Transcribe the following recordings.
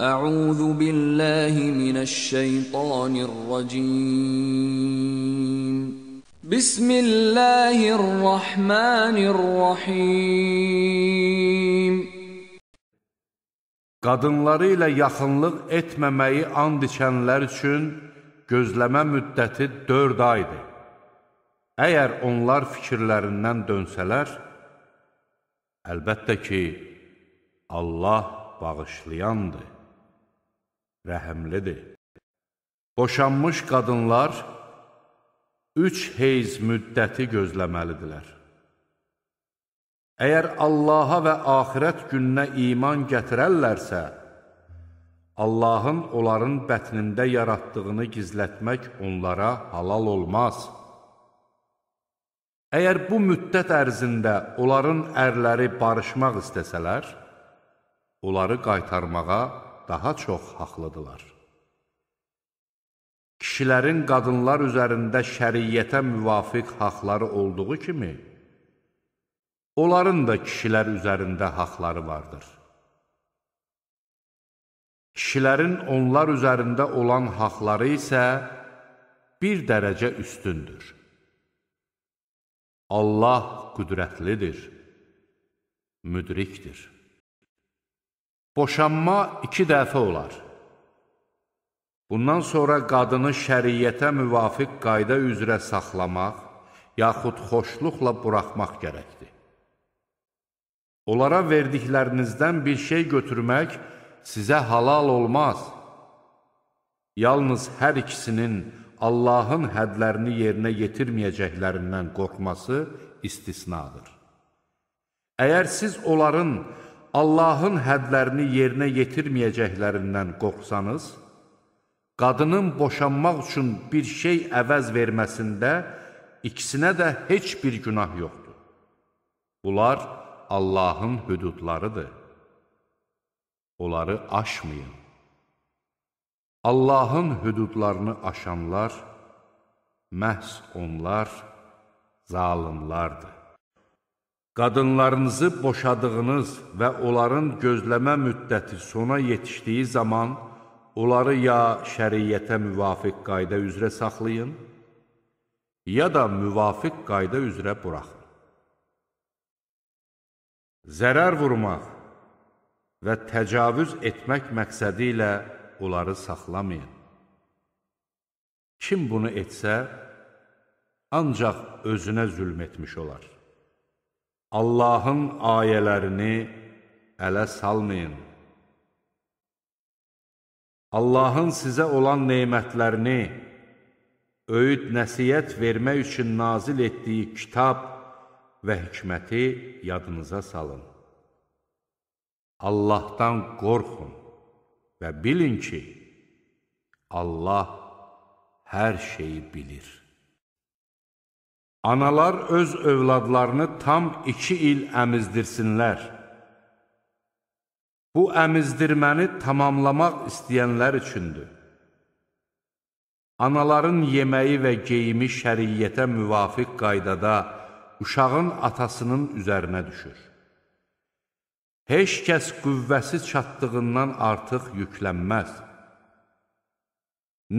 أعوذ بالله من الشيطان الرجيم بسم الله الرحمن الرحيم Qadınları ilə yaxınlıq etməməyi and içənlər üçün gözləmə müddəti 4 aydır. Əgər onlar fikirlərindən dönsələr, əlbəttə ki, Allah bağışlayandır rəhəmlidir. Boşanmış qadınlar üç heyz müddəti gözləməlidirlər. Əgər Allaha və axirət gününə iman gətirərlərsə, Allahın onların bətnində yaratdığını gizlətmək onlara halal olmaz. Əgər bu müddət ərzində onların ərləri barışmaq istəsələr, onları qaytarmağa daha çox haqlıdırlar. Kişilərin qadınlar üzərində şəriyyətə müvafiq haqları olduğu kimi, onların da kişilər üzərində haqları vardır. Kişilərin onlar üzərində olan haqları isə bir dərəcə üstündür. Allah qüdrətlidir, müdrikdir boşanma iki dəfə olar. Bundan sonra qadını şəriyyətə müvafiq qayda üzrə saxlamaq, yaxud xoşluqla buraxmaq gərəkdir. Onlara verdiklərinizdən bir şey götürmək sizə halal olmaz. Yalnız hər ikisinin Allahın hədlərini yerinə yetirməyəcəklərindən qorxması istisnadır. Əgər siz onların Allahın hədlərini yerinə yetirməyəcəklərindən qorxsanız, qadının boşanmaq üçün bir şey əvəz verməsində ikisinə də heç bir günah yoxdur. Bunlar Allahın hüdudlarıdır. Onları aşmayın. Allahın hüdudlarını aşanlar, məhz onlar zalimlardır. Qadınlarınızı boşadığınız və onların gözləmə müddəti sona yetişdiyi zaman onları ya şəriyyətə müvafiq qayda üzrə saxlayın, ya da müvafiq qayda üzrə buraxın. Zərər vurmaq və təcavüz etmək məqsədi ilə onları saxlamayın. Kim bunu etsə, ancaq özünə zülm etmiş olar. Allahın ayələrini ələ salmayın. Allahın sizə olan neymətlərini, öyüd nəsiyyət vermək üçün nazil etdiyi kitab və hikməti yadınıza salın. Allahdan qorxun və bilin ki, Allah hər şeyi bilir. Analar öz övladlarını tam iki il əmizdirsinlər. Bu əmizdirməni tamamlamaq istəyənlər üçündür. Anaların yeməyi və geyimi şəriyyətə müvafiq qaydada uşağın atasının üzərinə düşür. Heç kəs qüvvəsi çatdığından artıq yüklənməz.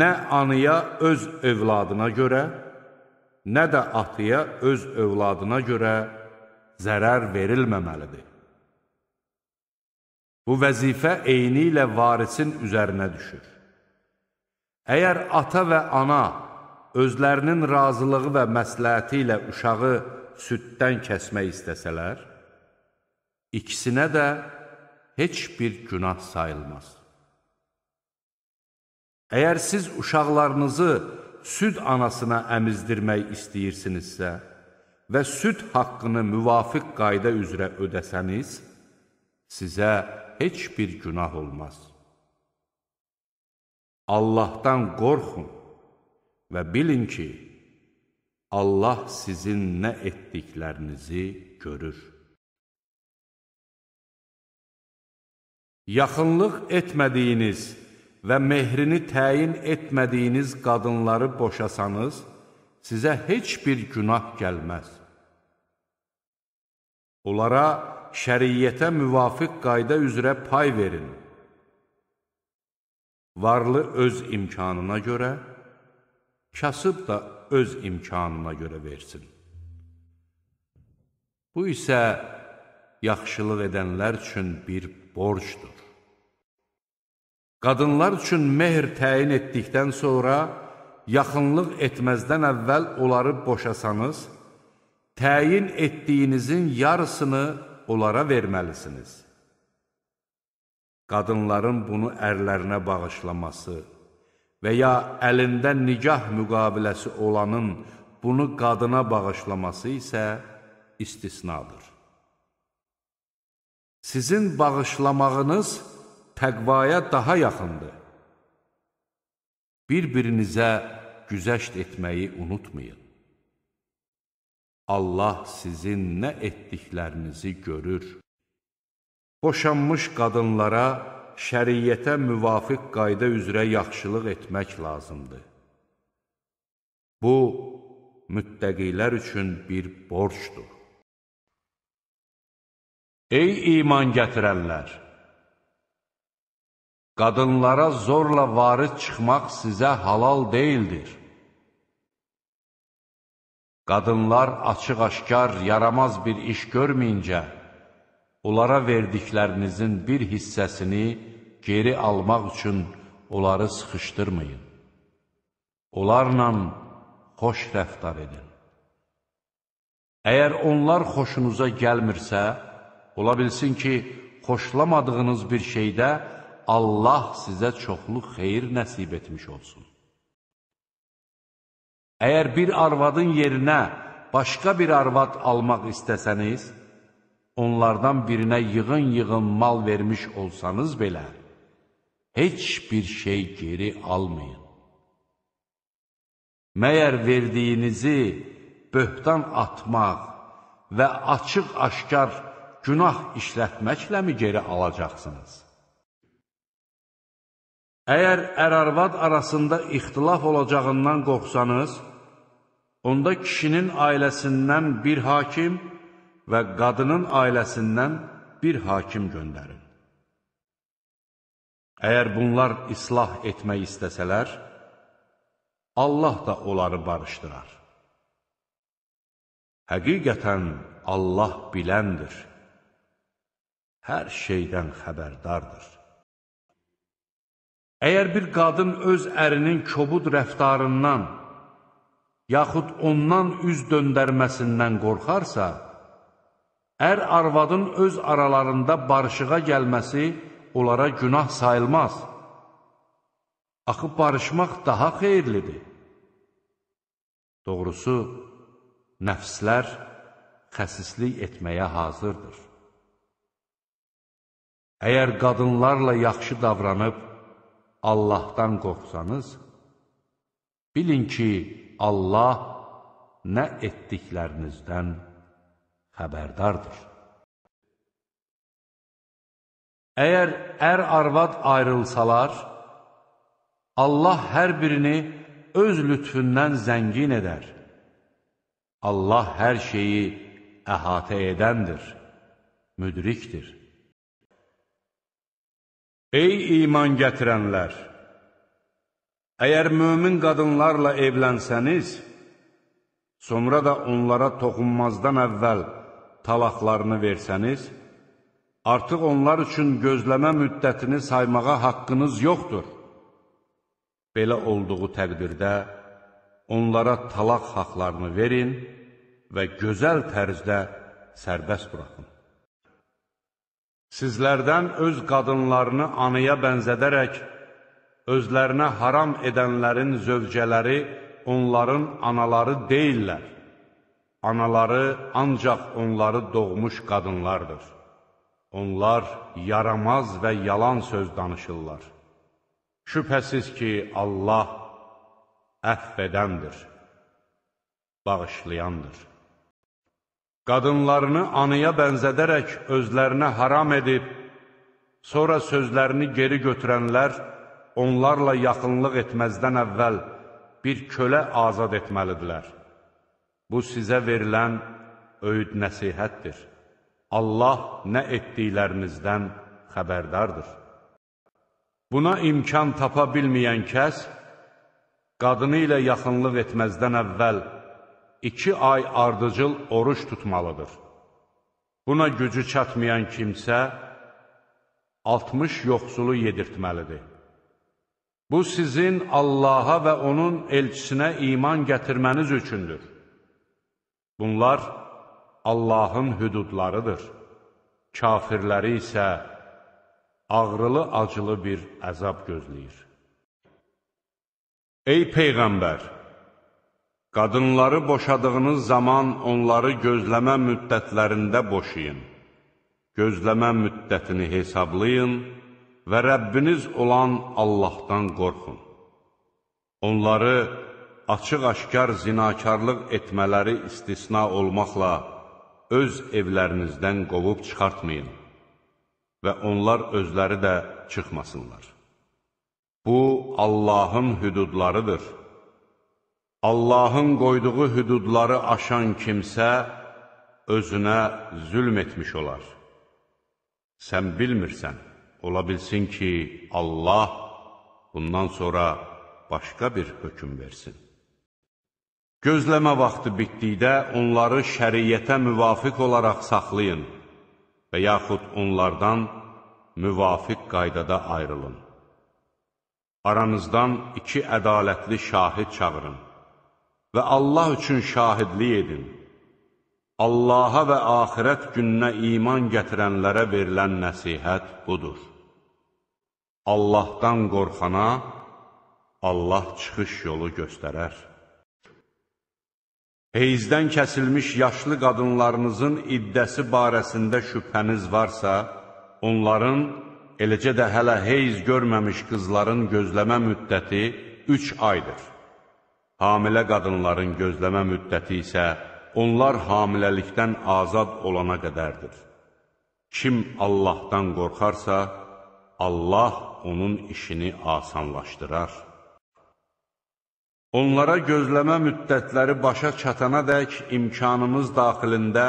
Nə anıya öz övladına görə, nə də atıya öz övladına görə zərər verilməməlidir. Bu vəzifə eyni ilə varisin üzərinə düşür. Əgər ata və ana özlərinin razılığı və məsləhəti ilə uşağı süddən kəsmək istəsələr, ikisinə də heç bir günah sayılmaz. Əgər siz uşaqlarınızı süd anasına əmizdirmək istəyirsinizsə və süd haqqını müvafiq qayda üzrə ödəsəniz, sizə heç bir günah olmaz. Allahdan qorxun və bilin ki, Allah sizin nə etdiklərinizi görür. Yaxınlıq etmədiyiniz və mehrini təyin etmədiyiniz qadınları boşasanız, sizə heç bir günah gəlməz. Onlara şəriyyətə müvafiq qayda üzrə pay verin. Varlı öz imkanına görə, kasıb da öz imkanına görə versin. Bu isə yaxşılıq edənlər üçün bir borcdur. Qadınlar üçün mehr təyin etdikdən sonra yaxınlıq etməzdən əvvəl onları boşasanız, təyin etdiyinizin yarısını onlara verməlisiniz. Qadınların bunu ərlərinə bağışlaması və ya əlində nikah müqaviləsi olanın bunu qadına bağışlaması isə istisnadır. Sizin bağışlamağınız təqvaya daha yaxındır. Bir-birinizə güzəşt etməyi unutmayın. Allah sizin nə etdiklərinizi görür. Boşanmış qadınlara şəriyyətə müvafiq qayda üzrə yaxşılıq etmək lazımdır. Bu, müttəqilər üçün bir borcdur. Ey iman gətirənlər! Qadınlara zorla varis çıxmaq sizə halal deyildir. Qadınlar açıq-aşkar yaramaz bir iş görməyincə, onlara verdiklərinizin bir hissəsini geri almaq üçün onları sıxışdırmayın. Onlarla xoş rəftar edin. Əgər onlar xoşunuza gəlmirsə, ola bilsin ki, xoşlamadığınız bir şeydə Allah sizə çoxlu xeyir nəsib etmiş olsun. Əgər bir arvadın yerinə başqa bir arvad almaq istəsəniz, onlardan birinə yığın-yığın mal vermiş olsanız belə, heç bir şey geri almayın. Məyər verdiyinizi böhtan atmaq və açıq-aşkar günah işlətməkləmi geri alacaqsınız? Əgər ər-arvad arasında ixtilaf olacağından qorxsanız, onda kişinin ailəsindən bir hakim və qadının ailəsindən bir hakim göndərin. Əgər bunlar islah etmək istəsələr, Allah da onları barışdırar. Həqiqətən Allah biləndir, hər şeydən xəbərdardır. Əgər bir qadın öz ərinin kobud rəftarından, yaxud ondan üz döndərməsindən qorxarsa, ər arvadın öz aralarında barışığa gəlməsi onlara günah sayılmaz. Axı barışmaq daha xeyirlidir. Doğrusu, nəfslər xəsislik etməyə hazırdır. Əgər qadınlarla yaxşı davranıb, Allahdan qorxsanız, bilin ki, Allah nə etdiklərinizdən xəbərdardır. Əgər ər-arvad ayrılsalar, Allah hər birini öz lütfündən zəngin edər. Allah hər şeyi əhatə edəndir, müdrikdir. Ey iman gətirənlər! Əgər mömin qadınlarla evlənsəniz, sonra da onlara toxunmazdan əvvəl talaqlarını versəniz, artıq onlar üçün gözləmə müddətini saymağa haqqınız yoxdur. Belə olduğu təqdirdə onlara talaq haqlarını verin və gözəl tərzdə sərbəst buraxın. Sizlərdən öz qadınlarını anaya bənzədərək, özlərinə haram edənlərin zövcələri onların anaları deyillər. Anaları ancaq onları doğmuş qadınlardır. Onlar yaramaz və yalan söz danışırlar. Şübhəsiz ki, Allah əff edəndir, bağışlayandır. Qadınlarını anıya bənzədərək özlərinə haram edib, sonra sözlərini geri götürənlər onlarla yaxınlıq etməzdən əvvəl bir kölə azad etməlidirlər. Bu sizə verilən öyüd nəsihətdir. Allah nə etdiklərinizdən xəbərdardır. Buna imkan tapa bilməyən kəs, qadını ilə yaxınlıq etməzdən əvvəl iki ay ardıcıl oruç tutmalıdır. Buna gücü çatmayan kimsə 60 yoxsulu yedirtməlidir. Bu sizin Allaha və onun elçisinə iman gətirməniz üçündür. Bunlar Allahın hüdudlarıdır. Kafirləri isə ağrılı-acılı bir əzab gözləyir. Ey Peyğəmbər! Qadınları boşadığınız zaman onları gözləmə müddətlərində boşayın. Gözləmə müddətini hesablayın və Rəbbiniz olan Allahdan qorxun. Onları açıq-aşkar zinakarlıq etmələri istisna olmaqla öz evlərinizdən qovub çıxartmayın və onlar özləri də çıxmasınlar. Bu, Allahın hüdudlarıdır. Allahın qoyduğu hüdudları aşan kimsə özünə zülm etmiş olar. Sən bilmirsən, ola bilsin ki, Allah bundan sonra başqa bir hökum versin. Gözləmə vaxtı bitdikdə onları şəriyyətə müvafiq olaraq saxlayın və yaxud onlardan müvafiq qaydada ayrılın. Aranızdan iki ədalətli şahid çağırın və Allah üçün şahidlik edin. Allaha və axirət gününə iman gətirənlərə verilən nəsihət budur. Allahdan qorxana Allah çıxış yolu göstərər. Heyzdən kəsilmiş yaşlı qadınlarınızın iddəsi barəsində şübhəniz varsa, onların, eləcə də hələ heyz görməmiş qızların gözləmə müddəti üç aydır. Hamilə qadınların gözləmə müddəti isə onlar hamiləlikdən azad olana qədərdir. Kim Allahdan qorxarsa, Allah onun işini asanlaşdırar. Onlara gözləmə müddətləri başa çatana dək imkanımız daxilində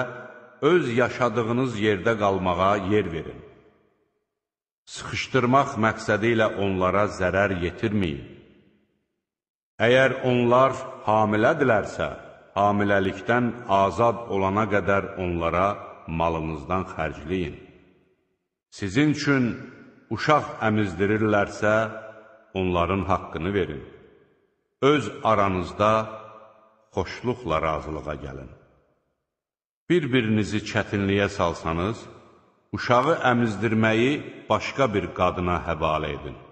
öz yaşadığınız yerdə qalmağa yer verin. Sıxışdırmaq məqsədi ilə onlara zərər yetirməyin. Əgər onlar hamilədirlərsə, hamiləlikdən azad olana qədər onlara malınızdan xərcləyin. Sizin üçün uşaq əmizdirirlərsə, onların haqqını verin. Öz aranızda xoşluqla razılığa gəlin. Bir-birinizi çətinliyə salsanız, uşağı əmizdirməyi başqa bir qadına həvalə edin.